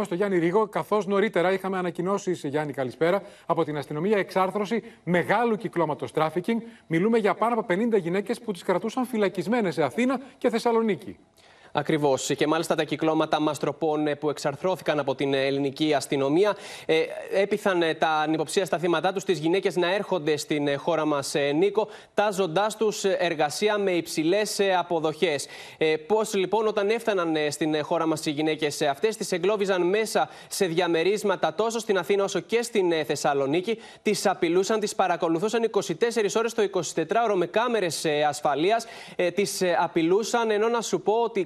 Πάμε στο Γιάννη Ρίγο, καθώς νωρίτερα είχαμε ανακοινώσεις, Γιάννη, καλησπέρα, από την αστυνομία εξάρθρωση μεγάλου κυκλώματος τράφικινγκ. Μιλούμε για πάνω από 50 γυναίκες που τις κρατούσαν φυλακισμένες σε Αθήνα και Θεσσαλονίκη. Ακριβώς. Και μάλιστα τα κυκλώματα μαστροπών ε, που εξαρθρώθηκαν από την ε, ελληνική αστυνομία ε, έπιθαν έπειθαν τα ανυποψία στα θύματα τους, τις γυναίκες να έρχονται στην χώρα μας, Νίκο, τάζοντάς τους εργασία με υψηλές αποδοχέ. Πώς λοιπόν, όταν έφταναν στην χώρα μας οι γυναίκες αυτές, τις εγκλώβιζαν μέσα σε διαμερίσματα τόσο στην Αθήνα όσο και στην Θεσσαλονίκη, τις απειλούσαν, τις παρακολουθούσαν 24 ώρες το 24ωρο με κάμερες ασφαλεία, τι απειλούσαν ενώ να σου πω ότι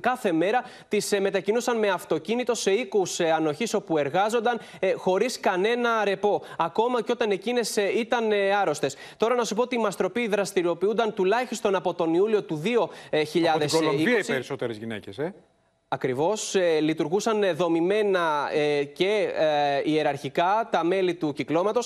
κάθε, μέρα τις ε, μετακινούσαν με αυτοκίνητο σε οίκους ε, ανοχής όπου εργάζονταν ε, χωρίς κανένα ρεπό. Ακόμα και όταν εκείνες ήταν άρρωστες. Τώρα να σου πω ότι οι μαστροποί δραστηριοποιούνταν τουλάχιστον από τον Ιούλιο του 2000. Από την Κολομβία οι περισσότερες γυναίκες, ε. Ακριβώς. Ε, λειτουργούσαν ε, δομημένα ε, και ιεραρχικά τα μέλη του κυκλώματος.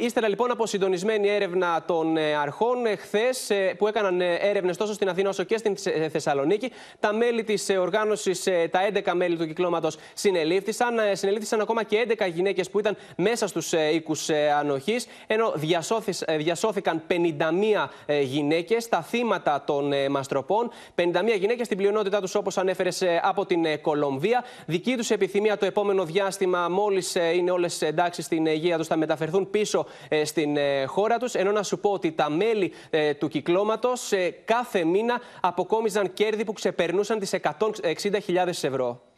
Ύστερα λοιπόν από συντονισμένη έρευνα των αρχών, χθε που έκαναν έρευνες τόσο στην Αθήνα όσο και στην Θεσσαλονίκη, τα μέλη της οργάνωση, τα 11 μέλη του κυκλώματος συνελήφθησαν. Συνελήφθησαν ακόμα και 11 γυναίκες που ήταν μέσα στους οίκου ανοχής, ενώ διασώθηκαν 51 γυναίκε, τα θύματα των μαστροπών. 51 γυναίκε, την πλειονότητά τους όπως ανέφερες από την ε, Κολομβία. Δική τους επιθυμία το επόμενο διάστημα, μόλις ε, είναι όλες εντάξει στην υγεία τους, θα μεταφερθούν πίσω ε, στην χώρα τους. Ενώ να σου πω ότι τα μέλη του κυκλώματος κάθε μήνα αποκόμιζαν κέρδη που ξεπερνούσαν τις 160.000 ευρώ.